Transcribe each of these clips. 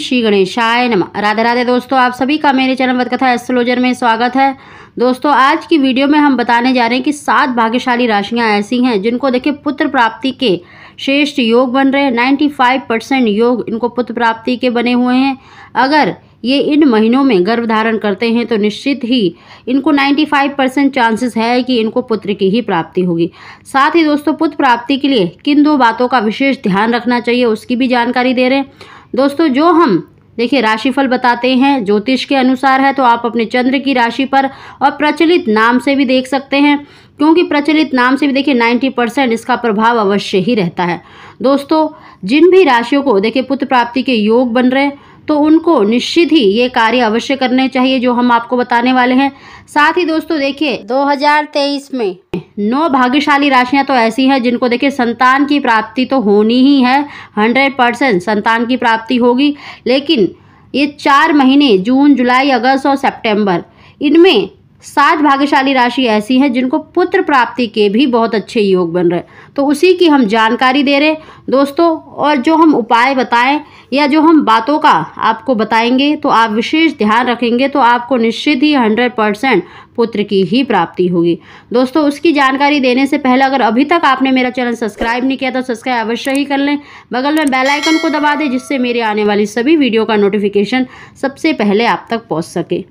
श्री गणेशाय नमः राधे राधे दोस्तों आप सभी का मेरे चैनल कथा एस्ट्रोलॉजर में स्वागत है दोस्तों आज की वीडियो में हम बताने जा रहे हैं कि सात भाग्यशाली राशियां ऐसी हैं जिनको देखिए पुत्र प्राप्ति के श्रेष्ठ योग बन रहे हैं नाइन्टी फाइव परसेंट योग इनको पुत्र प्राप्ति के बने हुए हैं अगर ये इन महीनों में गर्भ धारण करते हैं तो निश्चित ही इनको 95 परसेंट चांसेस है कि इनको पुत्र की ही प्राप्ति होगी साथ ही दोस्तों पुत्र प्राप्ति के लिए किन दो बातों का विशेष ध्यान रखना चाहिए उसकी भी जानकारी दे रहे हैं दोस्तों जो हम देखिए राशिफल बताते हैं ज्योतिष के अनुसार है तो आप अपने चंद्र की राशि पर और प्रचलित नाम से भी देख सकते हैं क्योंकि प्रचलित नाम से भी देखिए 90 परसेंट इसका प्रभाव अवश्य ही रहता है दोस्तों जिन भी राशियों को देखिए पुत्र प्राप्ति के योग बन रहे तो उनको निश्चित ही ये कार्य अवश्य करने चाहिए जो हम आपको बताने वाले हैं साथ ही दोस्तों देखिए 2023 में नौ भाग्यशाली राशियां तो ऐसी हैं जिनको देखिए संतान की प्राप्ति तो होनी ही है हंड्रेड परसेंट संतान की प्राप्ति होगी लेकिन ये चार महीने जून जुलाई अगस्त और सेप्टेम्बर इनमें सात भाग्यशाली राशि ऐसी हैं जिनको पुत्र प्राप्ति के भी बहुत अच्छे योग बन रहे तो उसी की हम जानकारी दे रहे दोस्तों और जो हम उपाय बताएं या जो हम बातों का आपको बताएंगे तो आप विशेष ध्यान रखेंगे तो आपको निश्चित ही हंड्रेड परसेंट पुत्र की ही प्राप्ति होगी दोस्तों उसकी जानकारी देने से पहले अगर अभी तक आपने मेरा चैनल सब्सक्राइब नहीं किया तो सब्सक्राइब अवश्य ही कर लें बगल में बेल आइकन को दबा दें जिससे मेरे आने वाली सभी वीडियो का नोटिफिकेशन सबसे पहले आप तक पहुँच सके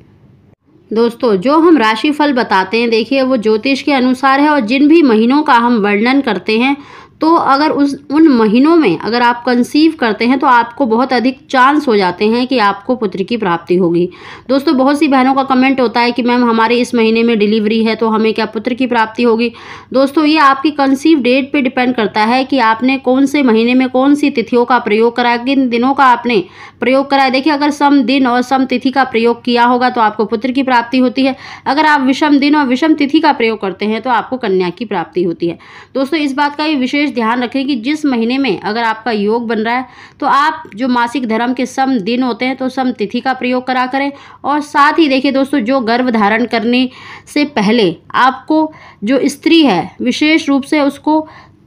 दोस्तों जो हम राशिफल बताते हैं देखिए वो ज्योतिष के अनुसार है और जिन भी महीनों का हम वर्णन करते हैं तो अगर उस उन महीनों में अगर आप कंसीव करते हैं तो आपको बहुत अधिक चांस हो जाते हैं कि आपको पुत्र की प्राप्ति होगी दोस्तों बहुत सी बहनों का कमेंट होता है कि मैम हमारे इस महीने में डिलीवरी है तो हमें क्या पुत्र की प्राप्ति होगी दोस्तों ये आपकी कंसीव डेट पे डिपेंड करता है कि आपने कौन से महीने में कौन सी तिथियों का प्रयोग कराया किन दिनों का आपने प्रयोग कराया देखिए अगर सम दिन और सम तिथि का प्रयोग किया होगा तो आपको पुत्र की प्राप्ति होती है अगर आप विषम दिन और विषम तिथि का प्रयोग करते हैं तो आपको कन्या की प्राप्ति होती है दोस्तों इस बात का ये विशेष विशेष ध्यान रखें कि जिस महीने में अगर आपका योग बन रहा है तो आप जो मासिक धर्म के सम दिन होते हैं तो सम तिथि का प्रयोग करा करें और साथ ही देखिए दोस्तों जो गर्भ धारण करने से पहले आपको जो स्त्री है विशेष रूप से उसको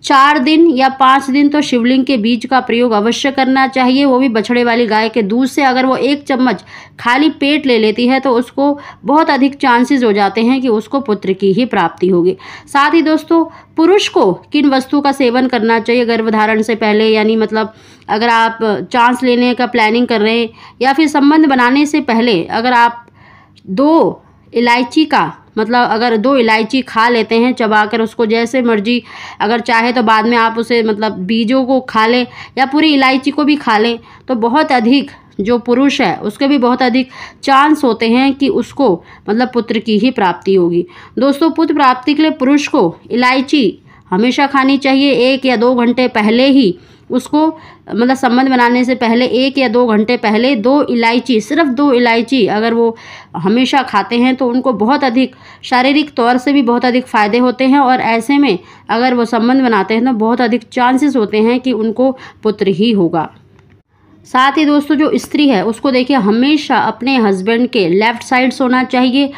चार दिन या पाँच दिन तो शिवलिंग के बीज का प्रयोग अवश्य करना चाहिए वो भी बछड़े वाली गाय के दूध से अगर वो एक चम्मच खाली पेट ले लेती है तो उसको बहुत अधिक चांसेस हो जाते हैं कि उसको पुत्र की ही प्राप्ति होगी साथ ही दोस्तों पुरुष को किन वस्तु का सेवन करना चाहिए गर्भधारण से पहले यानी मतलब अगर आप चांस लेने का प्लानिंग कर रहे हैं या फिर संबंध बनाने से पहले अगर आप दो इलायची का मतलब अगर दो इलायची खा लेते हैं चबा कर उसको जैसे मर्जी अगर चाहे तो बाद में आप उसे मतलब बीजों को खा लें या पूरी इलायची को भी खा लें तो बहुत अधिक जो पुरुष है उसके भी बहुत अधिक चांस होते हैं कि उसको मतलब पुत्र की ही प्राप्ति होगी दोस्तों पुत्र प्राप्ति के लिए पुरुष को इलायची हमेशा खानी चाहिए एक या दो घंटे पहले ही उसको मतलब संबंध बनाने से पहले एक या दो घंटे पहले दो इलायची सिर्फ दो इलायची अगर वो हमेशा खाते हैं तो उनको बहुत अधिक शारीरिक तौर से भी बहुत अधिक फ़ायदे होते हैं और ऐसे में अगर वो संबंध बनाते हैं तो बहुत अधिक चांसेस होते हैं कि उनको पुत्र ही होगा साथ ही दोस्तों जो स्त्री है उसको देखिए हमेशा अपने हस्बैंड के लेफ़्ट साइड सोना चाहिए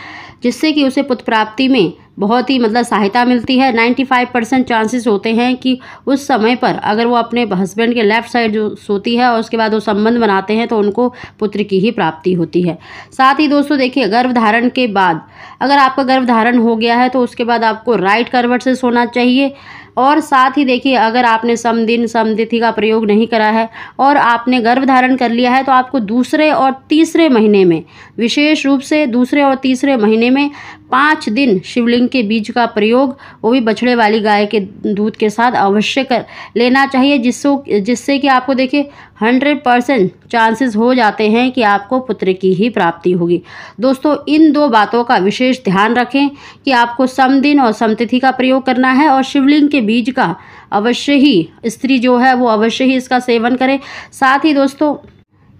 जिससे कि उसे पुत्र प्राप्ति में बहुत ही मतलब सहायता मिलती है 95 परसेंट चांसेस होते हैं कि उस समय पर अगर वो अपने हस्बैंड के लेफ्ट साइड जो सोती है और उसके बाद वो संबंध बनाते हैं तो उनको पुत्र की ही प्राप्ति होती है साथ ही दोस्तों देखिए गर्भधारण के बाद अगर आपका गर्भधारण हो गया है तो उसके बाद आपको राइट करवट से सोना चाहिए और साथ ही देखिए अगर आपने सम दिन सम तिथि का प्रयोग नहीं करा है और आपने गर्भ धारण कर लिया है तो आपको दूसरे और तीसरे महीने में विशेष रूप से दूसरे और तीसरे महीने में पाँच दिन शिवलिंग के बीज का प्रयोग वो भी बछड़े वाली गाय के दूध के साथ अवश्य कर लेना चाहिए जिससे जिससे कि आपको देखिए हंड्रेड परसेंट चांसेस हो जाते हैं कि आपको पुत्र की ही प्राप्ति होगी दोस्तों इन दो बातों का विशेष ध्यान रखें कि आपको समदिन और समतिथि का प्रयोग करना है और शिवलिंग के बीज का अवश्य ही स्त्री जो है वो अवश्य ही इसका सेवन करें साथ ही दोस्तों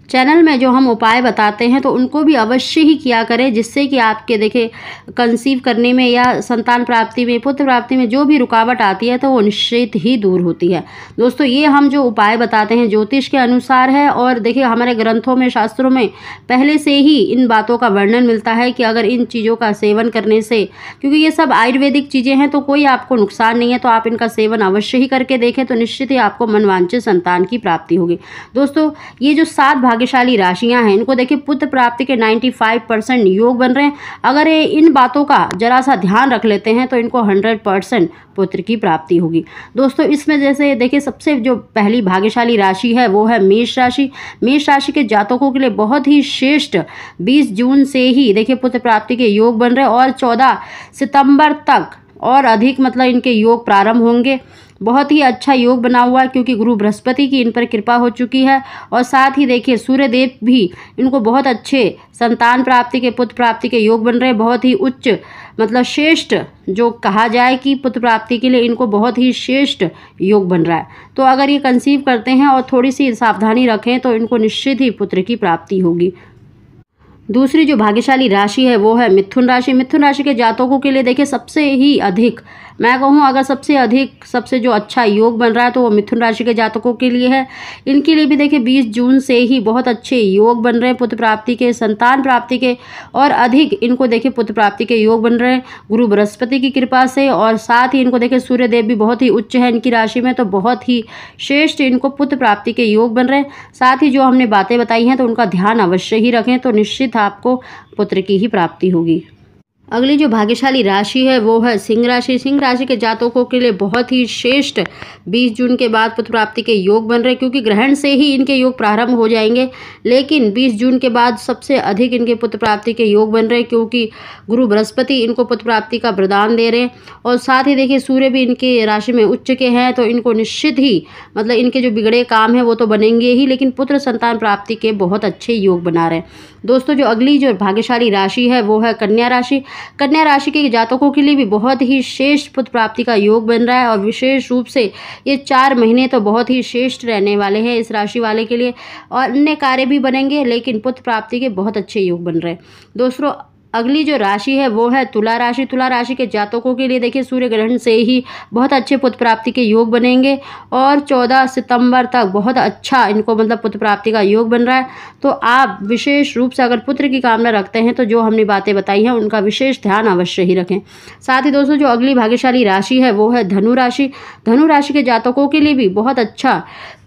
चैनल में जो हम उपाय बताते हैं तो उनको भी अवश्य ही किया करें जिससे कि आपके देखे कंसीव करने में या संतान प्राप्ति में पुत्र प्राप्ति में जो भी रुकावट आती है तो वो निश्चित ही दूर होती है दोस्तों ये हम जो उपाय बताते हैं ज्योतिष के अनुसार है और देखिए हमारे ग्रंथों में शास्त्रों में पहले से ही इन बातों का वर्णन मिलता है कि अगर इन चीज़ों का सेवन करने से क्योंकि ये सब आयुर्वेदिक चीज़ें हैं तो कोई आपको नुकसान नहीं है तो आप इनका सेवन अवश्य ही करके देखें तो निश्चित ही आपको मनवांचित संतान की प्राप्ति होगी दोस्तों ये जो सात भाग भाग्यशाली राशियां हैं इनको देखिए पुत्र प्राप्ति के 95 परसेंट योग बन रहे हैं अगर ये इन बातों का जरा सा ध्यान रख लेते हैं तो इनको 100 परसेंट पुत्र की प्राप्ति होगी दोस्तों इसमें जैसे देखिए सबसे जो पहली भाग्यशाली राशि है वो है मेष राशि मेष राशि के जातकों के लिए बहुत ही श्रेष्ठ बीस जून से ही देखिए पुत्र प्राप्ति के योग बन रहे और चौदह सितंबर तक और अधिक मतलब इनके योग प्रारंभ होंगे बहुत ही अच्छा योग बना हुआ है क्योंकि गुरु बृहस्पति की इन पर कृपा हो चुकी है और साथ ही देखिए सूर्यदेव भी इनको बहुत अच्छे संतान प्राप्ति के पुत्र प्राप्ति के योग बन रहे हैं बहुत ही उच्च मतलब श्रेष्ठ जो कहा जाए कि पुत्र प्राप्ति के लिए इनको बहुत ही श्रेष्ठ योग बन रहा है तो अगर ये कंसीव करते हैं और थोड़ी सी सावधानी रखें तो इनको निश्चित ही पुत्र की प्राप्ति होगी दूसरी जो भाग्यशाली राशि है वो है मिथुन राशि मिथुन राशि के जातकों के लिए देखिए सबसे ही अधिक मैं कहूँ अगर सबसे अधिक सबसे जो अच्छा योग बन रहा है तो वो मिथुन राशि के जातकों के लिए है इनके लिए भी देखिए 20 जून से ही बहुत अच्छे योग बन रहे हैं पुत्र प्राप्ति के संतान प्राप्ति के और अधिक इनको देखिए पुत्र प्राप्ति के योग बन रहे हैं गुरु बृहस्पति की कृपा से और साथ ही इनको देखिए सूर्यदेव भी बहुत ही उच्च है इनकी राशि में तो बहुत ही श्रेष्ठ इनको पुत्र प्राप्ति के योग बन रहे हैं साथ ही जो हमने बातें बताई हैं तो उनका ध्यान अवश्य ही रखें तो निश्चित आपको पुत्र की ही प्राप्ति होगी अगली जो भाग्यशाली राशि है वो है सिंह राशि सिंह राशि के जातकों के लिए बहुत ही श्रेष्ठ 20 जून के बाद पुत्र प्राप्ति के योग बन रहे क्योंकि ग्रहण से ही इनके योग प्रारंभ हो जाएंगे लेकिन 20 जून के बाद सबसे अधिक इनके पुत्र प्राप्ति के योग बन रहे क्योंकि गुरु बृहस्पति इनको पुत्र प्राप्ति का वरदान दे रहे हैं और साथ ही देखिए सूर्य भी इनके राशि में उच्च के हैं तो इनको निश्चित ही मतलब इनके जो बिगड़े काम हैं वो तो बनेंगे ही लेकिन पुत्र संतान प्राप्ति के बहुत अच्छे योग बना रहे हैं दोस्तों जो अगली जो भाग्यशाली राशि है वो है कन्या राशि कन्या राशि के जातकों के लिए भी बहुत ही श्रेष्ठ पुत्र प्राप्ति का योग बन रहा है और विशेष रूप से ये चार महीने तो बहुत ही श्रेष्ठ रहने वाले हैं इस राशि वाले के लिए और अन्य कार्य भी बनेंगे लेकिन पुत्र प्राप्ति के बहुत अच्छे योग बन रहे हैं दोस्तों अगली जो राशि है वो है तुला राशि तुला राशि के जातकों के लिए देखिए सूर्य ग्रहण से ही बहुत अच्छे पुत्र प्राप्ति के योग बनेंगे और चौदह सितंबर तक बहुत अच्छा इनको मतलब पुत्र प्राप्ति का योग बन रहा है तो आप विशेष रूप से अगर पुत्र की कामना रखते हैं तो जो हमने बातें बताई हैं उनका विशेष ध्यान अवश्य ही रखें साथ ही दोस्तों जो अगली भाग्यशाली राशि है वो है धनु राशि धनु राशि के जातकों के लिए भी बहुत अच्छा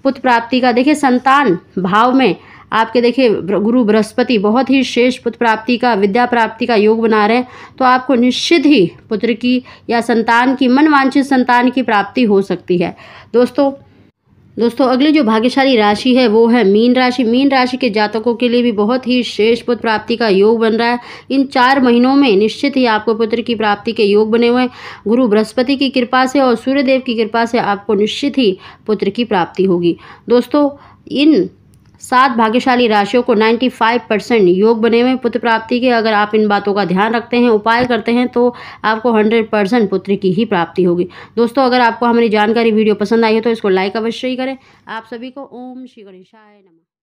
पुत्र प्राप्ति का देखिए संतान भाव में आपके देखिए गुरु बृहस्पति बहुत ही शेष पुत्र प्राप्ति का विद्या प्राप्ति का योग बना रहे हैं तो आपको निश्चित ही पुत्र की या संतान की मनवांछित संतान की प्राप्ति हो सकती है दोस्तों दोस्तों अगली जो भाग्यशाली राशि है वो है मीन राशि मीन राशि के जातकों के लिए भी बहुत ही शेष पुत्र प्राप्ति का योग बन रहा है इन चार महीनों में निश्चित ही आपको पुत्र की प्राप्ति के योग बने हुए हैं गुरु बृहस्पति की कृपा से और सूर्यदेव की कृपा से आपको निश्चित ही पुत्र की प्राप्ति होगी दोस्तों इन सात भाग्यशाली राशियों को 95 परसेंट योग बने हुए पुत्र प्राप्ति के अगर आप इन बातों का ध्यान रखते हैं उपाय करते हैं तो आपको 100 परसेंट पुत्र की ही प्राप्ति होगी दोस्तों अगर आपको हमारी जानकारी वीडियो पसंद आई है तो इसको लाइक अवश्य ही करें आप सभी को ओम श्री गणेशाय नमः